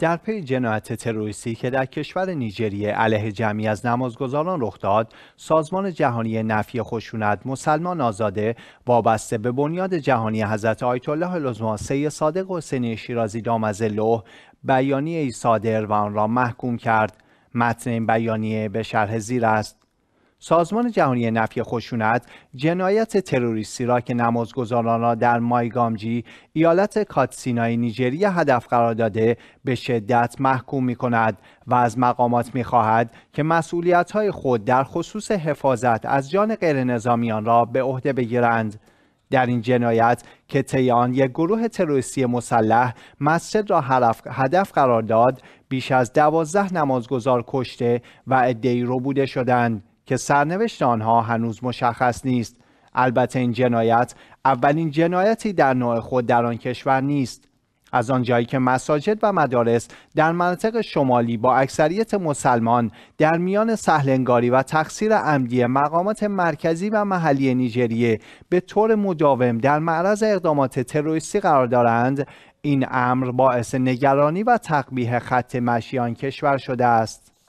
در پی جنایت تروریستی که در کشور نیجریه علیه جمعی از نمازگزاران رخ داد سازمان جهانی نفی خشونت مسلمان آزاده وابسته به بنیاد جهانی حضرت آیت الله العظما سید صادق حسینی شیرازی لوح بیانیه ای صادر و آن را محکوم کرد متن این بیانیه به شرح زیر است سازمان جهانی نفی خشونت جنایت تروریستی را که نمازگزاران را در مایگامجی ایالت کاتسینای نیجریه هدف قرار داده به شدت محکوم می کند و از مقامات می خواهد که مسئولیت های خود در خصوص حفاظت از جان نظامیان را به عهده بگیرند. در این جنایت که تیان یک گروه تروریستی مسلح مسجد را هدف قرار داد بیش از دوازده نمازگزار کشته و رو بوده شدند که سرنوشت آنها هنوز مشخص نیست البته این جنایت اولین جنایتی در نوع خود در آن کشور نیست از آنجایی که مساجد و مدارس در مناطق شمالی با اکثریت مسلمان در میان سهلنگاری و تقصیر عمدی مقامات مرکزی و محلی نیجریه به طور مداوم در معرض اقدامات تروریستی قرار دارند این امر باعث نگرانی و تقبیه خط مشیان کشور شده است